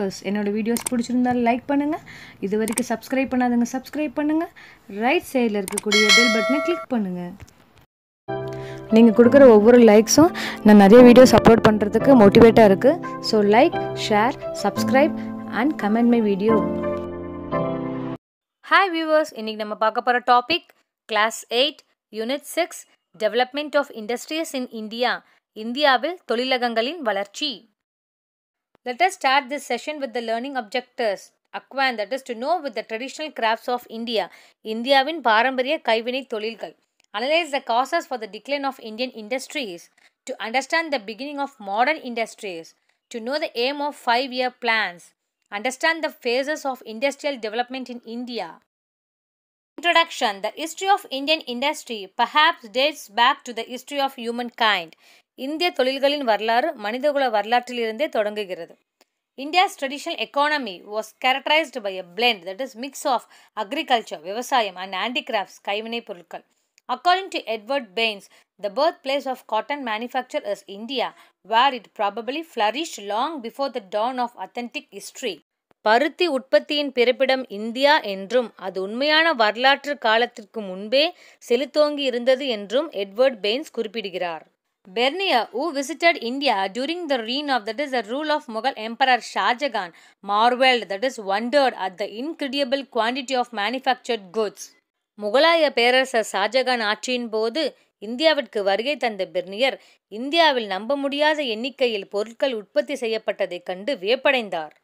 Viewers என்னோடய videos பிடிச்சிருந்தால் like பண்ணுங்கள் இது வரைக்கும் சப்ஸ்கிரைப் பண்ணாதுங்க சப்ஸ்கிரைப் பண்ணுங்கள் ரைட் சைடில் இருக்கக்கூடிய பெல் பட்டனை கிளிக் பண்ணுங்கள் நீங்கள் கொடுக்குற ஒவ்வொரு லைக்ஸும் நான் நிறைய வீடியோஸ் அப்லோட் பண்ணுறதுக்கு மோட்டிவேட்டாக இருக்குது so like share subscribe and comment my video hi viewers இன்றைக்கி நம்ம பார்க்க போகிற topic class eight unit six development of industries in India இந்தியாவில் தொழிலகங்களின் வளர்ச்சி Let us start this session with the learning objectives அக்வான் that is to know with the traditional crafts of India இந்தியாவின் பாரம்பரிய கைவினை தொழில்கள் analyse the causes for the decline of Indian industries to understand the beginning of modern industries to know the aim of five year plans understand the phases of industrial development in India Introduction The history of Indian industry perhaps dates back to the history of humankind. இந்திய தொழில்களின் வரலாறு மனிதகுல வரலாற்றிலிருந்தே தொடங்குகிறது India's traditional economy was characterised by a blend that is mix of agriculture விவசாயம் and handicrafts கைவினைப் பொருட்கள் according to Edward Baines the birth place of cotton manufacture is India where it probably flourish long before the dawn of authentic history பருத்தி உற்பத்தியின் பிறப்பிடம் India என்றும் அது உண்மையான வரலாற்று காலத்திற்கு முன்பே செலுத்தோங்கி இருந்தது என்றும் எட்வர்ட் பெயின்ஸ் குறிப்பிடுகிறார் Bernier, who visited India during the reign of that is the rule of Mughal emperor Shah Jahan Jahan, that is is at the the incredible of of manufactured முகலாய பேரரசர் ஷாஜகான் ஆட்சியின் போது இந்தியாவிற்கு வருகை தந்த பெர்னியர் இந்தியாவில் நம்ப முடியாத எண்ணிக்கையில் பொருட்கள் உற்பத்தி செய்யப்பட்டதைக் கண்டு வியப்படைந்தார்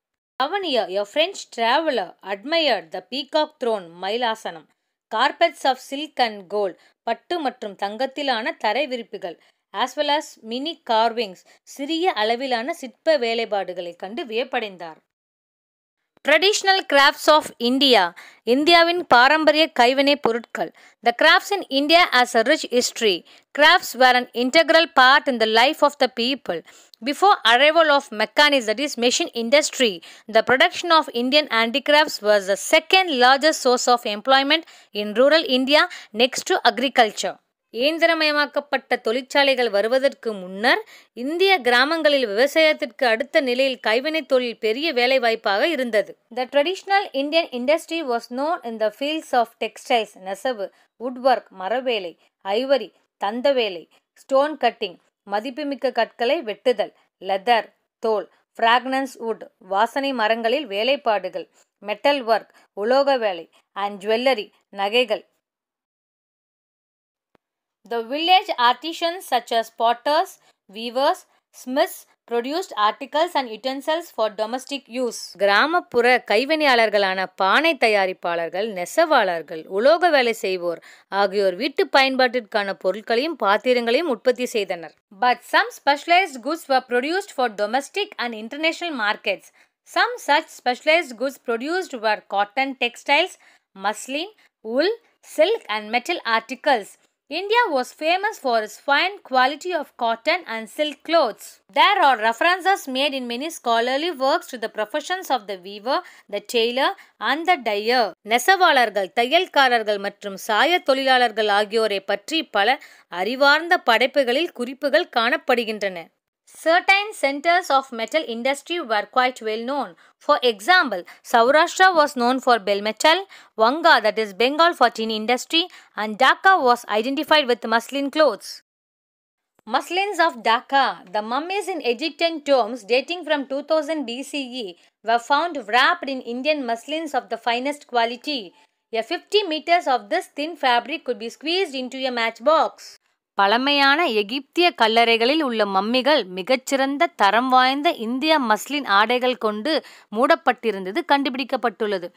அவனியா a French traveller admire the peacock throne மயிலாசனம் carpets of silk and gold பட்டு மற்றும் தங்கத்திலான தரை விரிப்புகள் as well as mini carvings சிறிய அளவிலான சிற்ப வேலைபாடுகளை கண்டு வியப்படைந்தார் ட்ரெடிஷ்னல் கிராஃப்ட்ஸ் ஆஃப் இந்தியா இந்தியாவின் பாரம்பரிய கைவினை பொருட்கள் the crafts in India has a rich history crafts were an integral part in the life of the people before arrival of mechanics that is machine industry the production of Indian handicrafts was the second largest source of employment in rural India next to agriculture இயந்திரமயமாக்கப்பட்ட தொழிற்சாலைகள் வருவதற்கு முன்னர் இந்திய கிராமங்களில் விவசாயத்திற்கு அடுத்த நிலையில் கைவினை தொழில் பெரிய வேலைவாய்ப்பாக இருந்தது the traditional Indian industry was known in the fields of textiles நெசவு உட்வொர்க் மரவேலை ஐவரி தந்த வேலை ஸ்டோன் கட்டிங் மதிப்புமிக்க கற்களை வெட்டுதல் லெதர் தோல் ஃப்ராக்னன்ஸ் உட் வாசனை மரங்களில் வேலைப்பாடுகள் மெட்டல் ஒர்க் உலோக வேலை அண்ட் ஜுவல்லரி நகைகள் The village artisans such as potters, weavers, smiths produced articles and utensils for domestic use கிராமப்புற கைவினையாளர்களான பானை தயாரிப்பாளர்கள் நெசவாளர்கள் உலோக வேலை செய்வோர் ஆகியோர் வீட்டு பயன்பாட்டிற்கான பொருட்களையும் பாத்திரங்களையும் உற்பத்தி செய்தனர் but some specialised goods were produced for domestic and international markets some such specialised goods produced were cotton textiles muslin wool silk and metal articles India was famous for its fine quality of cotton and silk clothes. There are references made in many scholarly works to the professions of the weaver, the tailor and the dyer. நெசவாளர்கள் தையல்காரர்கள் மற்றும் சாய தொழிலாளர்கள் ஆகியோரை பற்றி பல அறிவார்ந்த படைப்புகளில் குறிப்புகள் காணப்படுகின்றன Certain centers of metal industry were quite well known. For example, Saurashtra was known for bell metal, Wanga that is Bengal for tin industry and Dhaka was identified with muslin clothes. Muslins of Dhaka, the mummies in Egyptian tombs dating from 2000 BCE were found wrapped in Indian muslins of the finest quality. A 50 meters of this thin fabric could be squeezed into a matchbox. பழமையான எகிப்திய கல்லறைகளில் உள்ள மம்மிகள் மிகச்சிறந்த தரம் வாய்ந்த இந்திய muslin ஆடைகள் கொண்டு மூடப்பட்டிருந்தது கண்டுபிடிக்கப்பட்டுள்ளது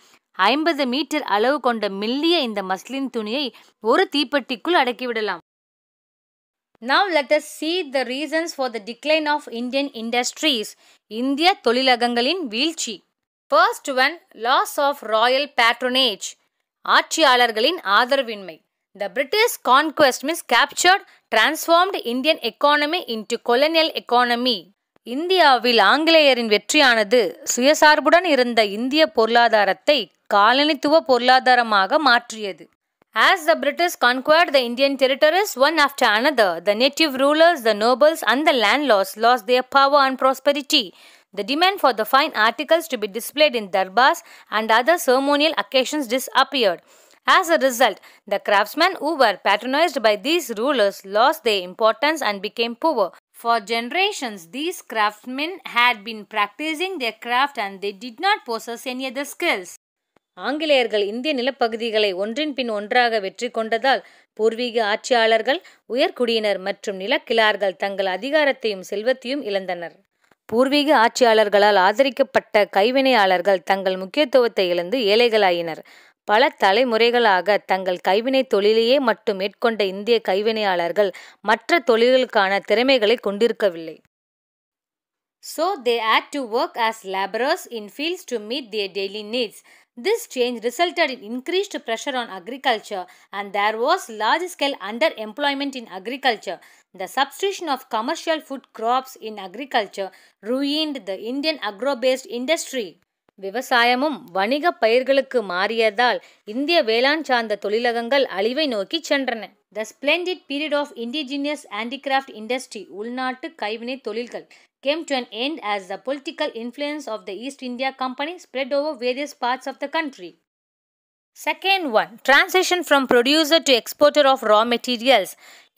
ஐம்பது மீட்டர் அளவு கொண்ட மில்லிய இந்த மஸ்லின் துணியை ஒரு தீப்பெட்டிக்குள் அடக்கிவிடலாம் now let us see the reasons for the decline of Indian industries இந்திய தொழிலகங்களின் வீழ்ச்சி first one loss of royal patronage ஆட்சியாளர்களின் ஆதரவின்மை The British conquest means captured, transformed Indian economy into colonial economy. இந்தியாவில் ஆங்கிலேயரின் வெற்றியானது சுயசார்புடன் இருந்த இந்திய பொருளாதாரத்தை காலனித்துவ பொருளாதாரமாக மாற்றியது As the British conquered the Indian territories one after another, the native rulers, the nobles, and the landlords lost their power and prosperity. The demand for the fine articles to be displayed in darbars and other ceremonial occasions disappeared. As a result, the craftsmen who were patronized by these rulers lost their importance and became poor. For generations, these craftsmen had been practicing their craft and they did not possess any other skills. ஆங்கிலேயர்கள் இந்திய நிலப்பகுதிகளை ஒன்றின் பின் ஒன்றாக வெற்றி கொண்டதால் பூர்வீக ஆட்சியாளர்கள் உயர்குடியினர் மற்றும் நிலக்கிழார்கள் தங்கள் அதிகாரத்தையும் செல்வத்தையும் இழந்தனர் பூர்வீக ஆட்சியாளர்களால் ஆதரிக்கப்பட்ட கைவினையாளர்கள் தங்கள் முக்கியத்துவத்தை இழந்து ஏழைகளாயினர் பல தலைமுறைகளாக தங்கள் கைவினை தொழிலையே மட்டும் மேற்கொண்ட இந்திய கைவினையாளர்கள் மற்ற தொழில்களுக்கான திறமைகளை கொண்டிருக்கவில்லை So they had to work as laborers in fields to meet their daily needs. This change resulted in increased pressure on agriculture and there was large scale underemployment in agriculture. The substitution of commercial food crops in agriculture ruined the Indian agro based industry. விவசாயமும் வணிக பயிர்களுக்கு மாறியதால் இந்திய வேளாண் சார்ந்த தொழிலகங்கள் அழிவை நோக்கி சென்றன the splendid period of indigenous handicraft industry உள்நாட்டு கைவினை தொழில்கள் came to an end as the political influence of the East India Company spread over various parts of the country second one transition from producer to exporter of raw materials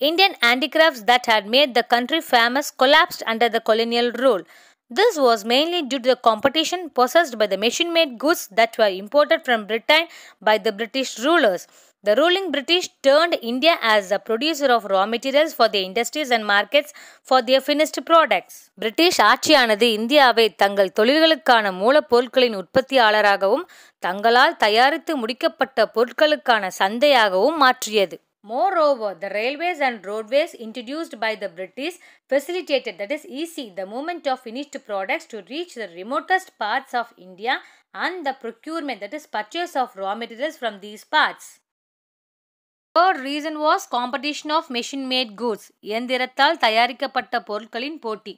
Indian handicrafts that had made the country famous collapsed under the colonial rule This was mainly due to the competition possessed by the machine-made goods that were imported from Britain by the British rulers. The ruling British turned India as a producer of raw materials for their industries and markets for their finished products. British ஆட்சியானது இந்தியாவை தங்கள் தொழில்களுக்கான மூலப்பொருட்களின் உற்பத்தியாளராகவும் தங்களால் தயாரித்து முடிக்கப்பட்ட பொருட்களுக்கான சந்தையாகவும் மாற்றியது Moreover, the railways and roadways introduced by the British facilitated, that is easy, the movement of finished products to reach the remotest parts of India and the procurement, that is purchase of raw materials from these parts. Third reason was competition of machine-made goods. எந்திரத்தால் தயாரிக்கப்பட்ட பொருட்களின் போட்டி.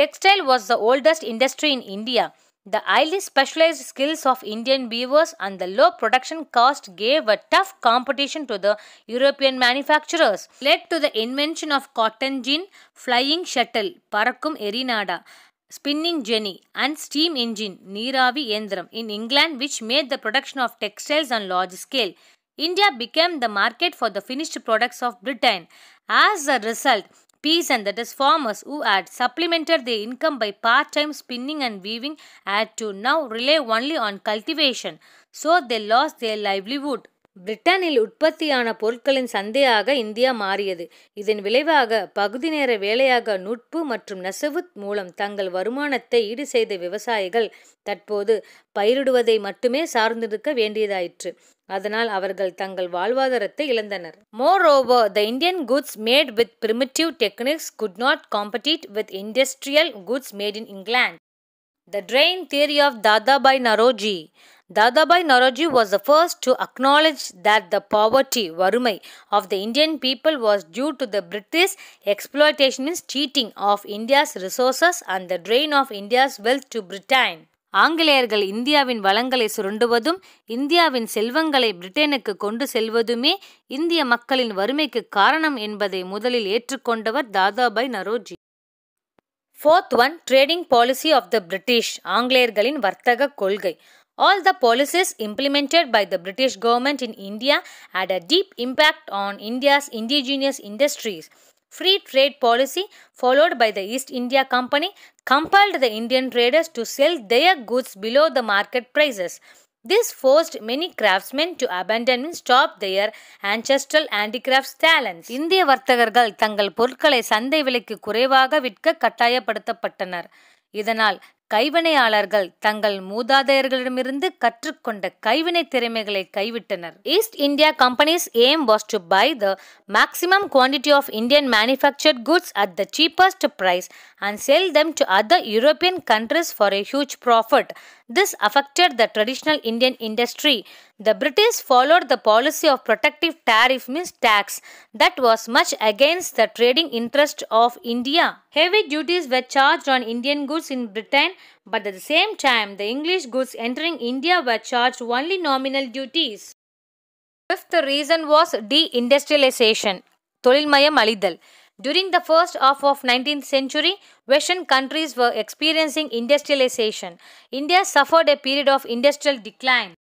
Textile was the oldest industry in India. The highly specialized skills of Indian weavers and the low production cost gave a tough competition to the European manufacturers, led to the invention of cotton gin, flying shuttle, Parakum Erinada, spinning jenny, and steam engine, Niravi Endram, in England, which made the production of textiles on large scale. India became the market for the finished products of Britain. As a result, Peas and that is farmers who had supplemented their income by part-time spinning and weaving had to now rely only on cultivation, so they lost their livelihood. பிரிட்டனில் உற்பத்தியான பொருட்களின் சந்தையாக India மாறியது இதன் விளைவாக பகுதி நேர வேலையாக நுட்பு மற்றும் நெசவு மூலம் தங்கள் வருமானத்தை ஈடு செய்த விவசாயிகள் தற்போது பயிரிடுவதை மட்டுமே சார்ந்திருக்க வேண்டியதாயிற்று அதனால் அவர்கள் தங்கள் வாழ்வாதாரத்தை இழந்தனர் moreover the Indian goods made with primitive techniques could not compete with industrial goods made in England the drain theory of Dadabhai Naoroji Dadabai Naroji was the first to acknowledge that the poverty, varumai, of the Indian people was due to the British exploitation means cheating of India's resources and the drain of India's wealth to Britain. ஆங்கிலேயர்கள் இந்தியாவின் வளங்களை சுரண்டுவதும் இந்தியாவின் செல்வங்களை பிரிட்டனுக்கு கொண்டு செல்வதுமே இந்திய மக்களின் வறுமைக்கு காரணம் என்பதை முதலில் ஏற்றுக்கொண்டவர் Dadabhai Naoroji fourth one trading policy of the British ஆங்கிலேயர்களின் வர்த்தக கொள்கை all the policies implemented by the British government in India had a deep impact on India's indigenous industries free trade policy followed by the East India Company compelled the Indian traders to sell their goods below the market prices. This forced many craftsmen to abandon and stop their ancestral handicrafts talents. இந்திய வர்த்தகர்கள் தங்கள் பொருட்களை சந்தை விலைக்கு குறைவாக விற்க கட்டாயப்படுத்தப்பட்டனர் இதனால் கைவினையாளர்கள் தங்கள் மூதாதையர்களிடமிருந்து கற்றுக்கொண்ட கைவினை திறமைகளை கைவிட்டனர் East India Company's aim was to buy the maximum quantity of Indian manufactured goods at the cheapest price and sell them to other European countries for a huge profit this affected the traditional Indian industry The British followed the policy of protective tariff means tax that was much against the trading interest of India. Heavy duties were charged on Indian goods in Britain, but at the same time the English goods entering India were charged only nominal duties. Fifth reason was deindustrialization, தொழில்மயம் Alidal. During the first half of 19th century, Western countries were experiencing industrialization. India suffered a period of industrial decline.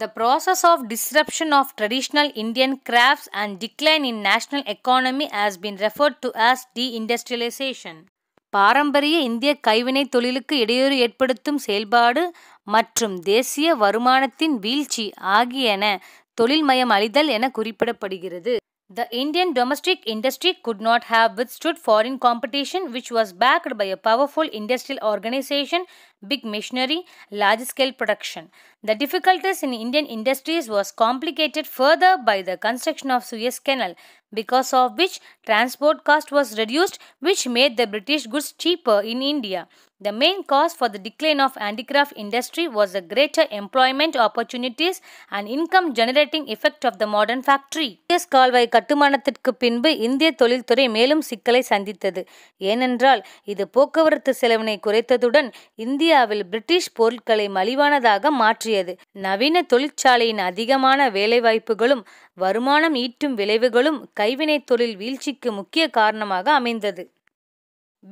The process of disruption of traditional Indian crafts and decline in national economy has been referred to as deindustrialization. பாரம்பரிய இந்திய கைவினை தொழிலுக்கு இடையூறு ஏற்படுத்தும் செயல்பாடு மற்றும் தேசிய வருமானத்தின் வீழ்ச்சி ஆகியன தொழில்மயம் அளிதல் என குறிப்பிடப்படுகிறது The Indian domestic industry could not have withstood foreign competition, which was backed by a powerful industrial organization, big machinery, large-scale production. The difficulties in Indian industries was complicated further by the construction of Suez Canal, because of which transport cost was reduced, which made the British goods cheaper in India. The main cause for the decline of handicraft industry was the greater employment opportunities and income generating effect of the modern factory. எஸ் கால்வாய் கட்டுமானத்திற்கு பின்பு இந்திய தொழில்துறை மேலும் சிக்கலை சந்தித்தது ஏனென்றால் இது போக்குவரத்து செலவினை குறைத்ததுடன் இந்தியாவில் பிரிட்டிஷ் பொருட்களை மலிவானதாக மாற்றியது நவீன தொழிற்சாலையின் அதிகமான வேலைவாய்ப்புகளும் வருமானம் ஈட்டும் விளைவுகளும் கைவினைத் தொழில் வீழ்ச்சிக்கு முக்கிய காரணமாக அமைந்தது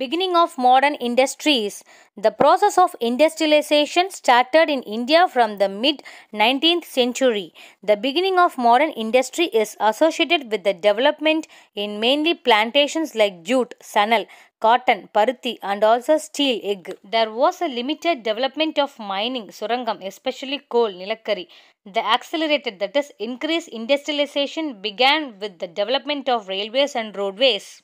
Beginning of modern industries. The process of industrialization started in India from the mid 19th century. The beginning of modern industry is associated with the development in mainly plantations like jute, sanal, cotton, paruthi, and also steel, egg. There was a limited development of mining, surangam, especially coal, Nilakkari. The accelerated, that is, increased industrialization began with the development of railways and roadways.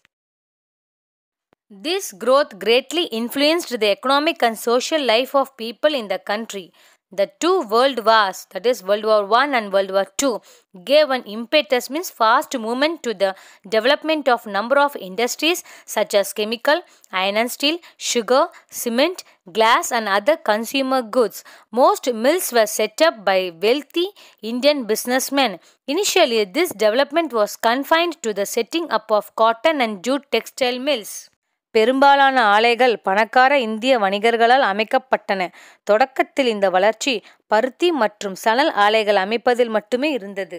This growth greatly influenced the economic and social life of people in the country. The two world wars, that is World War I and World War II, gave an impetus means fast movement to the development of number of industries such as chemical, iron and steel, sugar, cement, glass and other consumer goods. Most mills were set up by wealthy Indian businessmen. Initially, this development was confined to the setting up of cotton and jute textile mills. பெரும்பாலான ஆலைகள் பணக்கார இந்திய வணிகர்களால் அமைக்கப்பட்டன தொடக்கத்தில் இந்த வளர்ச்சி பருத்தி மற்றும் சணல் ஆலைகள் அமைப்பதில் மட்டுமே இருந்தது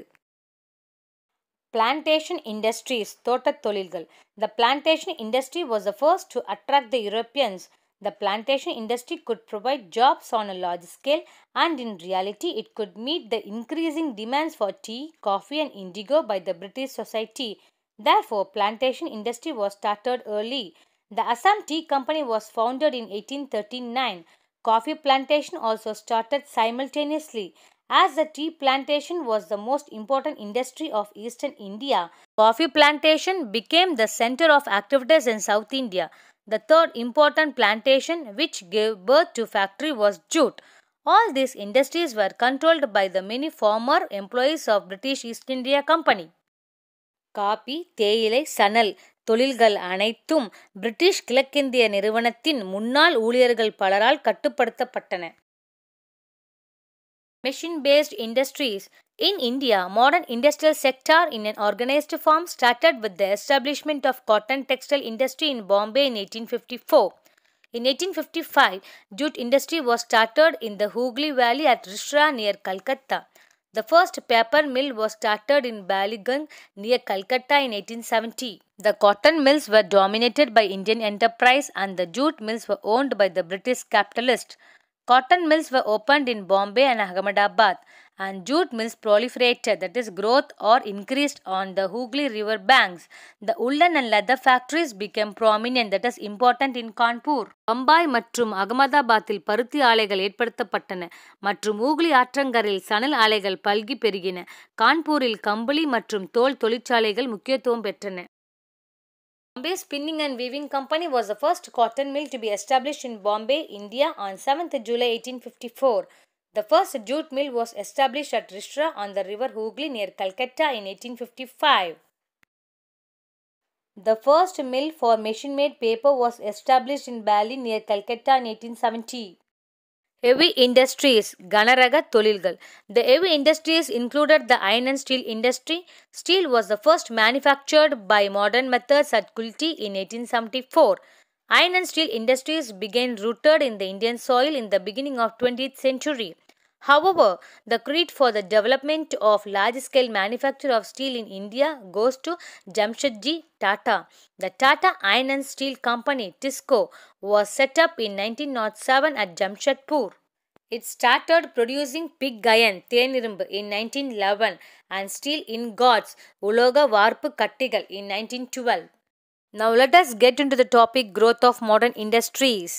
பிளான்டேஷன் இண்டஸ்ட்ரீஸ் தோட்டத் தொழில்கள் the plantation industry was the first to attract the Europeans the plantation industry could provide jobs on a large scale and in reality it could meet the increasing demands for tea coffee and indigo by the British society therefore plantation industry was started early The Assam Tea Company was founded in 1839. Coffee plantation also started simultaneously. As the tea plantation was the most important industry of eastern India, coffee plantation became the center of activities in South India. The third important plantation which gave birth to factory was jute. All these industries were controlled by the many former employees of British East India Company. காபி தேயிலை சணல் தொழில்கள் அனைத்தும் British கிழக்கிந்திய நிறுவனத்தின் முன்னாள் ஊழியர்கள் பலரால் கட்டுப்படுத்தப்பட்டன Machine based industries. In India, modern industrial sector in an organized form started with the establishment of cotton textile industry in Bombay in 1854. In 1855, jute industry was started in the Hooghly Valley at Rishra near Calcutta. The first paper mill was started in Baligan near Calcutta in 1870. The cotton mills were dominated by Indian enterprise and the jute mills were owned by the British capitalists. Cotton mills were opened in Bombay and Ahmedabad and jute mills proliferated, that is, growth or increased on the Hooghly river banks. The woolen and leather factories became prominent, that is, important in Kanpur. Bombay மற்றும் அகமதாபாத்தில் பருத்தி ஆலைகள் ஏற்படுத்தப்பட்டன மற்றும் ஊக்லி ஆற்றங்கரில் சணல் ஆலைகள் பல்கி பெருகின கான்பூரில் கம்பளி மற்றும் தோல் தொழிற்சாலைகள் முக்கியத்துவம் பெற்றன Bombay Spinning and Weaving Company was the first cotton mill to be established in Bombay, India on 7th July 1854. The first jute mill was established at Rishra on the river Hooghly near Calcutta in 1855. The first mill for machine-made paper was established in Bali near Calcutta in 1870. Heavy industries, Ganaraga Tolilgal. The heavy industries included the iron and steel industry. Steel was the first manufactured by modern methods at Kulti in 1874. Iron and steel industries began rooted in the Indian soil in the beginning of 20th century. However, the credit for the development of large-scale manufacture of steel in India goes to Jamshedji Tata. The Tata Iron and Steel Company (TISCO) was set up in 1907 at Jamshedpur. It started producing pig iron Thenirumbu in 1911 and steel ingots Uloga Varpu Kattigal in 1912. Now let us get into the topic growth of modern industries.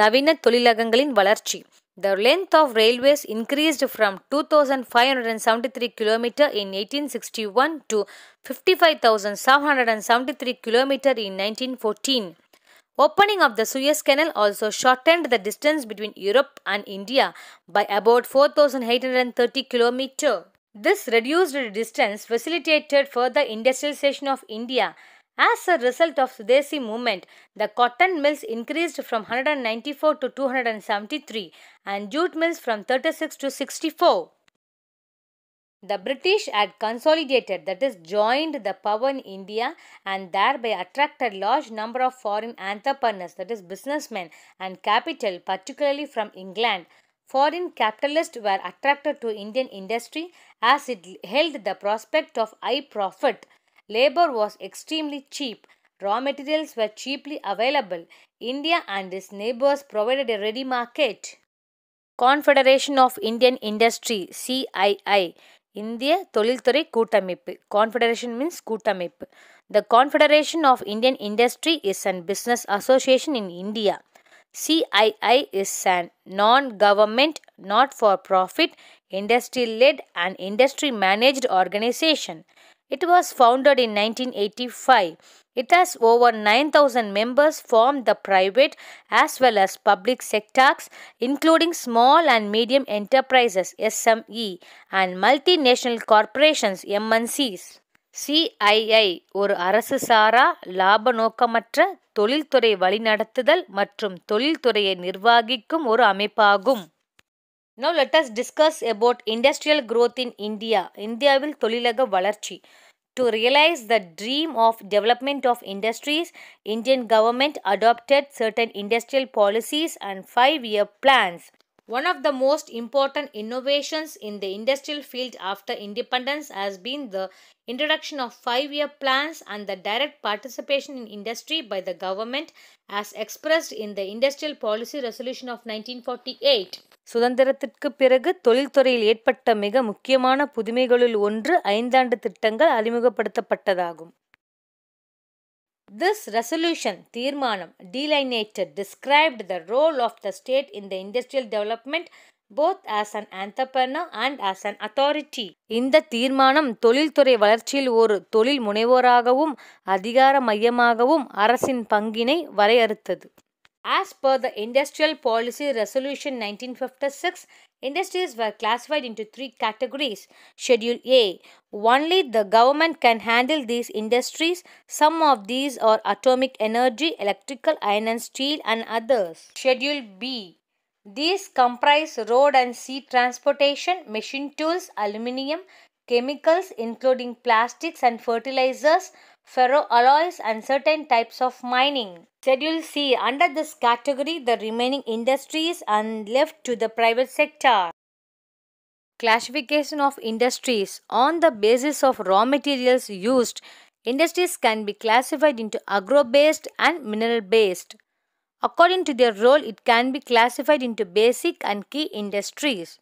நவீன தொழிலகங்களின் valarchi. The length of railways increased from 2,573 km in 1861 to 55,773 km in 1914. Opening of the Suez Canal also shortened the distance between Europe and India by about 4,830 km. This reduced distance facilitated further industrialization of India as a result of Sudesi movement, the cotton mills increased from 194 to 273 and jute mills from 36 to 64. The British had consolidated, that is, joined the power in India and thereby attracted large number of foreign entrepreneurs, that is, businessmen and capital, particularly from England. Foreign capitalists were attracted to Indian industry as it held the prospect of high profit. Labor was extremely cheap. Raw materials were cheaply available. India and its neighbors provided a ready market. Confederation of Indian Industry CII இந்திய தொழில்துறை கூட்டமைப்பு confederation means கூட்டமைப்பு the Confederation of Indian Industry is and business association in India CII is and non government not for profit industry led and industry managed organisation it was founded in 1985. It has over 9,000 members from the private as well as public sectors, including small and medium enterprises SME and multinational corporations MNCs. CII ஒரு அரசு சாரா லாப நோக்கமற்ற தொழில்துறை வழிநடத்துதல் மற்றும் தொழில்துறையை நிர்வகிக்கும் ஒரு அமைப்பாகும் now let us discuss about industrial growth in India. இந்தியாவில் தொழிலக வளர்ச்சி To realize the dream of development of industries, Indian government adopted certain industrial policies and five-year plans. One of the most important innovations in the industrial field after independence has been the introduction of five year plans and the direct participation in industry by the government as expressed in the Industrial Policy Resolution of 1948. சுதந்திரத்திற்கு பிறகு தொழில்துறையில் ஏற்பட்ட மிக முக்கியமான புதுமைகளுள் ஒன்று ஐந்தாண்டு திட்டங்கள் அறிமுகப்படுத்தப்பட்டதாகும் this resolution தீர்மானம் delineated described the role of the state in the industrial development both as an entrepreneur and as an authority இந்த தீர்மானம் தொழில்துறை வளர்ச்சியில் ஒரு தொழில் முனைவோராகவும் அதிகார மையமாகவும் அரசின் பங்கினை வரையறுத்தது As per the Industrial Policy Resolution 1956, industries were classified into three categories. Schedule A Only the government can handle these industries. Some of these are atomic energy, electrical, iron and steel, and others. Schedule B These comprise road and sea transportation, machine tools, aluminium, chemicals including plastics and fertilizers, ferroalloys and certain types of mining. Schedule C. Under this category, the remaining industries are left to the private sector. Classification of industries. On the basis of raw materials used, industries can be classified into agro-based and mineral-based. According to their role, it can be classified into basic and key industries.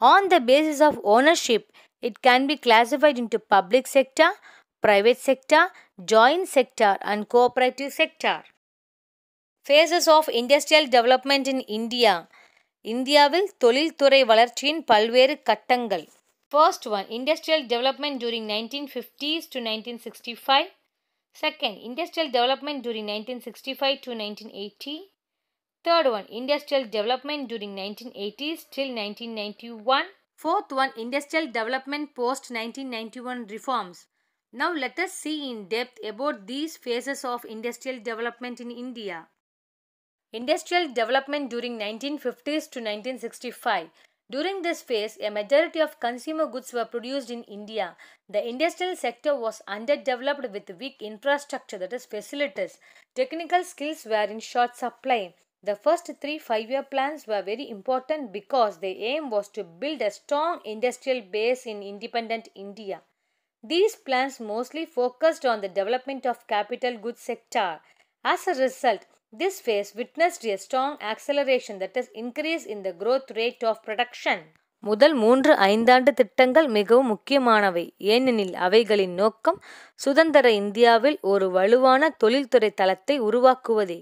On the basis of ownership, it can be classified into public sector, private sector, joint sector and cooperative sector. Phases of Industrial Development in India இந்தியாவில் தொழில்துறை வளர்ச்சியின் பல்வேறு கட்டங்கள் first one industrial development during nineteen fifties to nineteen sixty five second industrial development during nineteen sixty five to nineteen eighty third one industrial development during nineteen eighties till nineteen ninety one fourth one industrial development post nineteen ninety one reforms now let us see in depth about these phases of industrial development in India. Industrial development during 1950s to 1965. During this phase, a majority of consumer goods were produced in India. The industrial sector was underdeveloped with weak infrastructure, that is, facilities. Technical skills were in short supply. The first three five year plans were very important because the aim was to build a strong industrial base in independent India. These plans mostly focused on the development of capital goods sector. As a result, this phase witnessed a strong acceleration that has increased in the growth rate of production. முதல் மூன்று ஐந்தாண்டு திட்டங்கள் மிகவும் முக்கியமானவை ஏனெனில் அவைகளின் நோக்கம் சுதந்திர இந்தியாவில் ஒரு வலுவான தொழில்துறை தளத்தை உருவாக்குவதே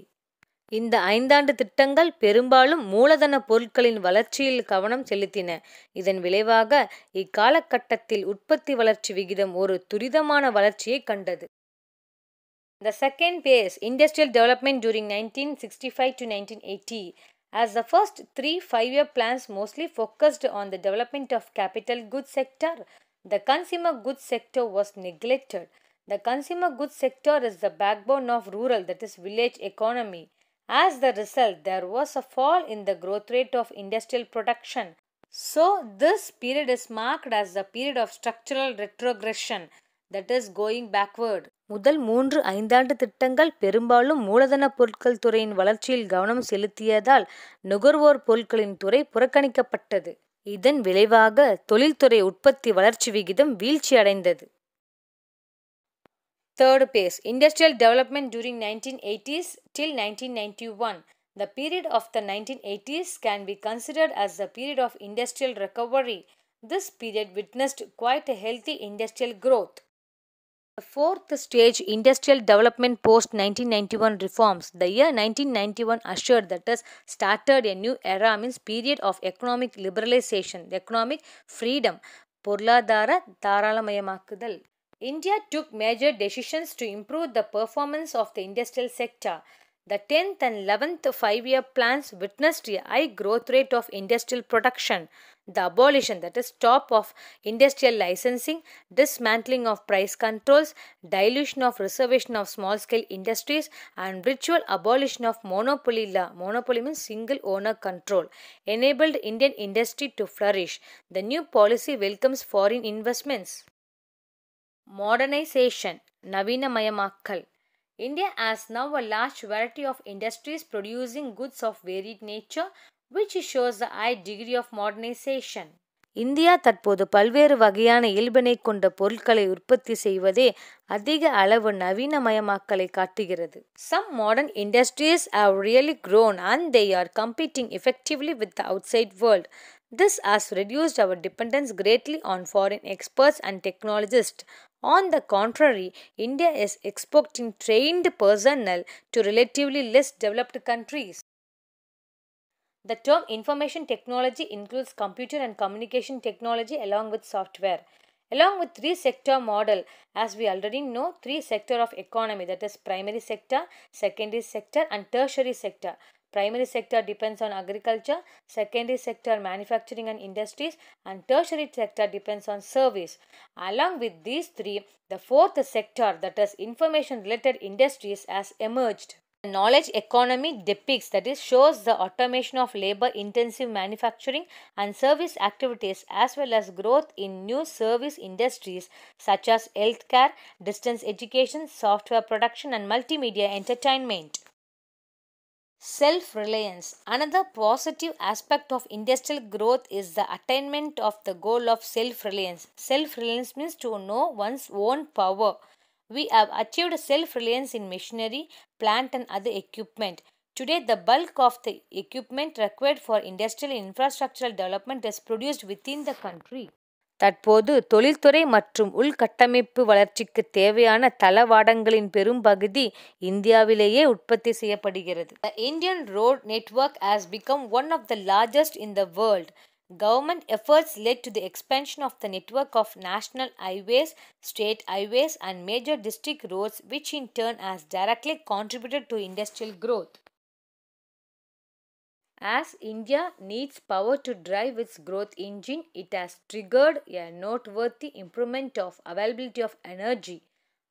இந்த ஐந்தாண்டு திட்டங்கள் பெரும்பாலும் மூலதன பொருட்களின் வளர்ச்சியில் கவனம் செலுத்தின இதன் விளைவாக இக்காலகட்டத்தில் உற்பத்தி வளர்ச்சி விகிதம் ஒரு துரிதமான வளர்ச்சியை கண்டது The second phase, industrial development during 1965 to 1980. As the first three five-year plans mostly focused on the development of capital goods sector, the consumer goods sector was neglected. The consumer goods sector is the backbone of rural, that is village economy. As the result, there was a fall in the growth rate of industrial production. So, this period is marked as the period of structural retrogression, that is, going backward. முதல் மூன்று ஐந்தாண்டு திட்டங்கள் பெரும்பாலும் மூலதன பொருட்கள் துறையின் வளர்ச்சியில் கவனம் செலுத்தியதால் நுகர்வோர் பொருட்களின் துறை புறக்கணிக்கப்பட்டது இதன் விளைவாக தொழில்துறை உற்பத்தி வளர்ச்சி விகிதம் வீழ்ச்சி அடைந்தது Third phase Industrial development during 1980s till 1991. The period of the 1980s can be considered as the period of industrial recovery. This period witnessed quite a healthy industrial growth. The fourth stage industrial development post 1991 reforms. The year 1991 assured that has started a new era means period of economic liberalization, economic freedom, பொருளாதார தாராளமயமாக்குதல் India took major decisions to improve the performance of the industrial sector. The 10th and 11th five year plans witnessed a high growth rate of industrial production. The abolition, that is, stop of industrial licensing, dismantling of price controls, dilution of reservation of small scale industries, and virtual abolition of monopoly law. Monopoly means single owner control, enabled Indian industry to flourish. The new policy welcomes foreign investments. Modernization, Navinamayamakal. India has now a large variety of industries producing goods of varied nature, which shows the high degree of modernization. India தற்போது பல்வேறு வகையான இயல்பினை கொண்ட பொருட்களை உற்பத்தி செய்வதே அதிக அளவு நவீனமயமாக்கலை காட்டுகிறது some modern industries have really grown and they are competing effectively with the outside world this has reduced our dependence greatly on foreign experts and technologist on the contrary, India is exporting trained personnel to relatively less developed countries. The term information technology includes computer and communication technology along with software. Along with three sector model, as we already know, three sector of economy that is primary sector, secondary sector and tertiary sector. Primary sector depends on agriculture, secondary sector manufacturing and industries and tertiary sector depends on service. Along with these three, the fourth sector that is information related industries has emerged. The knowledge economy depicts that is shows the automation of labor intensive manufacturing and service activities as well as growth in new service industries such as healthcare, distance education, software production and multimedia entertainment. Self reliance. Another positive aspect of industrial growth is the attainment of the goal of self reliance. Self reliance means to know one's own power. We have achieved self reliance in machinery, plant, and other equipment. Today, the bulk of the equipment required for industrial infrastructural development is produced within the country. தற்போது தொழில்துறை மற்றும் உள்கட்டமைப்பு வளர்ச்சிக்கு தேவையான தளவாடங்களின் பெரும் பகுதி இந்தியாவிலேயே உற்பத்தி செய்யப்படுகிறது the Indian road network has become one of the largest in the world government efforts led to the expansion of the network of national highways state highways and major district roads which in turn has directly contributed to industrial growth As India needs power to drive its growth engine, it has triggered a noteworthy improvement of availability of energy.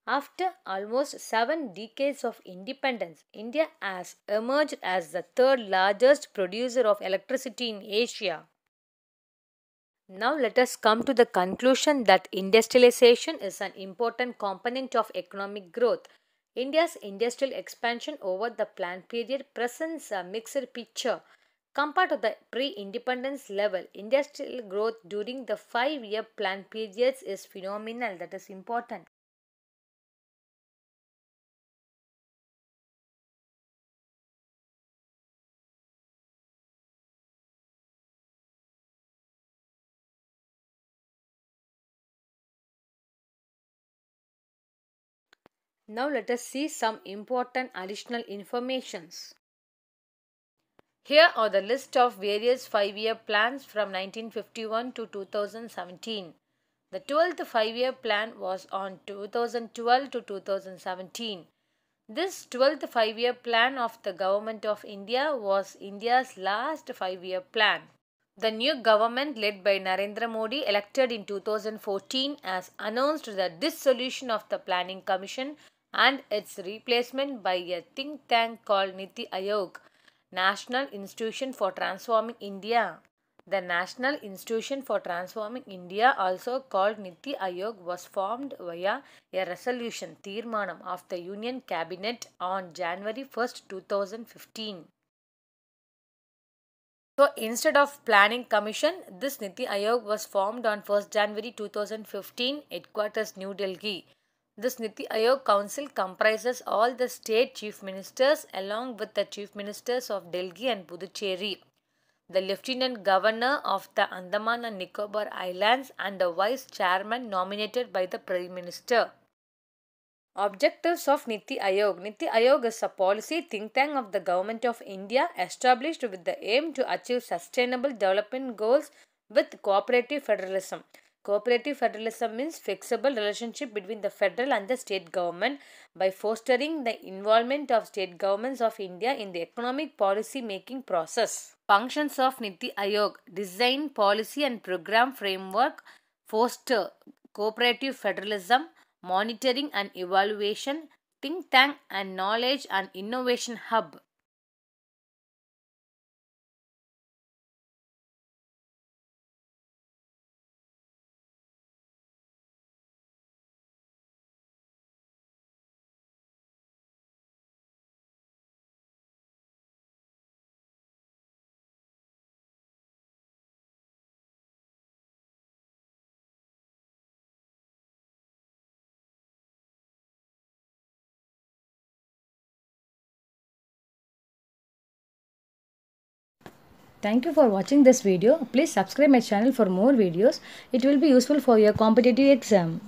After almost seven decades of independence, India has emerged as the third largest producer of electricity in Asia. Now let us come to the conclusion that industrialization is an important component of economic growth. India's industrial expansion over the planned period presents a mixed picture. Compared to the pre independence level, industrial growth during the five year plan periods is phenomenal, that is important. Now let us see some important additional informations. Here are the list of various 5-year plans from 1951 to 2017. The 12th 5-year plan was on 2012 to 2017. This 12th 5-year plan of the Government of India was India's last 5-year plan. The new government led by Narendra Modi elected in 2014 has announced the dissolution of the Planning Commission and its replacement by a think tank called Niti Ayog, National Institution for Transforming India. The National Institution for Transforming India, also called Niti Ayog, was formed via a resolution Tirmanam of the Union Cabinet on January 1, 2015. So instead of planning commission, this Niti Ayog was formed on 1st January 2015, headquarters New Delhi. This Niti Aayog Council comprises all the state chief ministers along with the chief ministers of Delhi and Puducherry. The lieutenant governor of the Andaman and Nicobar Islands and the vice chairman nominated by the prime minister. Objectives of Niti Aayog Niti Aayog is a policy think tank of the Government of India established with the aim to achieve sustainable development goals with cooperative federalism. Cooperative federalism means flexible relationship between the federal and the state government by fostering the involvement of state governments of India in the economic policy making process. Functions of Niti Aayog Design policy and program framework, foster cooperative federalism, monitoring and evaluation, think tank and knowledge and innovation hub. Thank you for watching this video. Please subscribe my channel for more videos. It will be useful for your competitive exam.